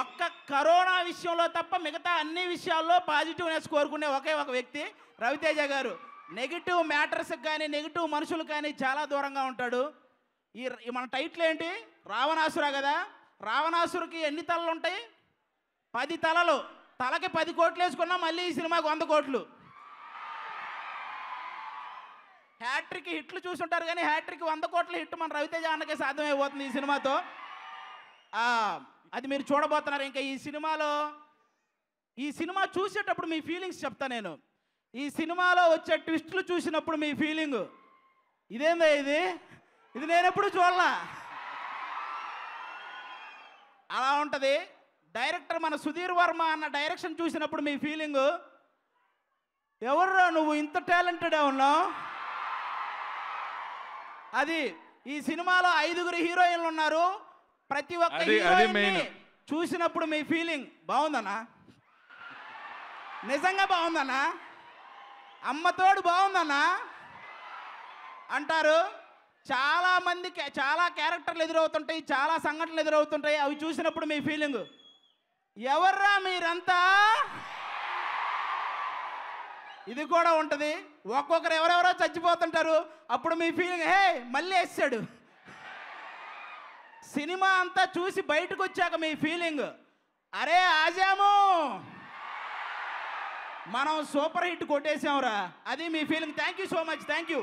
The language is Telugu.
ఒక్క కరోనా విషయంలో తప్ప మిగతా అన్ని విషయాల్లో పాజిటివ్నెస్ కోరుకునే ఒకే ఒక వ్యక్తి రవితేజ గారు నెగిటివ్ మ్యాటర్స్కి కానీ నెగిటివ్ మనుషులు కానీ చాలా దూరంగా ఉంటాడు ఈ మన టైటిల్ ఏంటి రావణాసురా కదా రావణాసురుకి ఎన్ని తలలు ఉంటాయి పది తలలు తలకి పది కోట్లు వేసుకున్నా మళ్ళీ ఈ సినిమాకి వంద కోట్లు హ్యాట్రిక్ హిట్లు చూసుంటారు కానీ హ్యాట్రిక్ వంద కోట్ల హిట్ మన రవితేజ అన్నకే సాధ్యమైపోతుంది ఈ సినిమాతో అది మీరు చూడబోతున్నారు ఇంకా ఈ సినిమాలో ఈ సినిమా చూసేటప్పుడు మీ ఫీలింగ్స్ చెప్తా నేను ఈ సినిమాలో వచ్చే ట్విస్టులు చూసినప్పుడు మీ ఫీలింగ్ ఇదేందా ఇది ఇది నేను ఎప్పుడు చూడలా అలా ఉంటుంది డైరెక్టర్ మన సుధీర్ వర్మ అన్న డైరెక్షన్ చూసినప్పుడు మీ ఫీలింగ్ ఎవర్రా నువ్వు ఇంత టాలెంటెడ్ ఉన్నావు అది ఈ సినిమాలో ఐదుగురు హీరోయిన్లు ఉన్నారు ప్రతి ఒక్క హీరోయిన్ని చూసినప్పుడు మీ ఫీలింగ్ బాగుందనా నిజంగా బాగుందనా అమ్మతోడు బాగుందనా అంటారు చాలా మందికి చాలా క్యారెక్టర్లు ఎదురవుతుంటాయి చాలా సంఘటనలు ఎదురవుతుంటాయి అవి చూసినప్పుడు మీ ఫీలింగ్ ఎవర్రా మీరంతా ఇది కూడా ఉంటుంది ఒక్కొక్కరు ఎవరెవరో చచ్చిపోతుంటారు అప్పుడు మీ ఫీలింగ్ హే మళ్ళీ వేసాడు సినిమా అంతా చూసి బయటకు వచ్చాక మీ ఫీలింగ్ అరే ఆజాము మనం సూపర్ హిట్ కొట్టేసాంరా అది మీ feeling thank you so much thank you